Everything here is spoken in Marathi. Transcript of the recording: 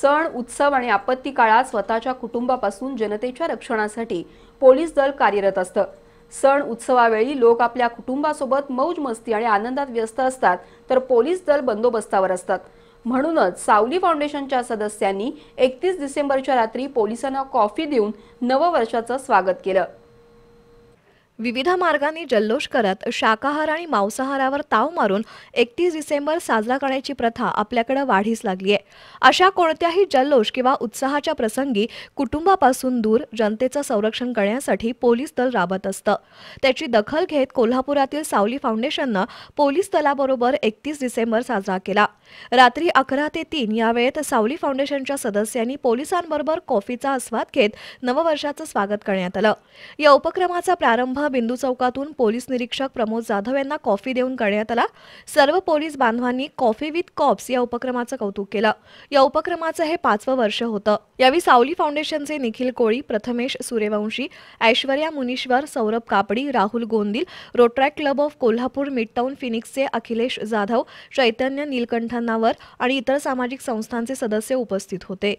सण उत्सव आणि आपत्ती काळात स्वतःच्या कुटुंबापासून जनतेच्या रक्षणासाठी पोलीस दल कार्यरत असतं सण उत्सवावेळी लोक आपल्या कुटुंबासोबत मौज मस्ती आणि आनंदात व्यस्त असतात तर पोलीस दल बंदोबस्तावर असतात म्हणूनच सावली फाउंडेशनच्या सदस्यांनी एकतीस डिसेंबरच्या रात्री पोलिसांना कॉफी देऊन नववर्षाचं स्वागत केलं विविध मार्गांनी जल्लोष करत शाकाहार आणि मांसाहारावर ताव मारून एकतीस डिसेंबर साजरा करण्याची प्रथा आपल्याकडे वाढीस लागली आहे अशा कोणत्याही जल्लोष किंवा उत्साहाच्या प्रसंगी कुटुंबापासून दूर जनतेचं संरक्षण करण्यासाठी पोलीस दल राबत असतं त्याची दखल घेत कोल्हापुरातील सावली फाउंडेशननं पोलीस दलाबरोबर एकतीस डिसेंबर साजरा केला रात्री अकरा ते तीन या वेळेत सावली फाउंडेशनच्या सदस्यांनी पोलिसांबरोबर कॉफीचा आस्वाद घेत नववर्षाचं स्वागत करण्यात आलं या उपक्रमाचा प्रारंभ सभा बिंदू चौकातून पोलीस निरीक्षक प्रमोद जाधव यांना कॉफी देऊन करण्यात आला सर्व पोलीस बांधवांनी कॉफी विथ कॉप्स या उपक्रमाचं कौतुक केलं या उपक्रमाचं हे पाचवं वर्ष होतं यावेळी सावली फाउंडेशनचे निखिल कोळी Prathamesh Suryavanshi Aishwarya Munishwar Saurabh Kapadi Rahul Gondil Rotaract club of Kolhapur Midtown फिनिक्सचे अखिलेश जाधव चैतन्य नीलकंठांनावर आणि इतर सामाजिक संस्थांचे सदस्य उपस्थित होते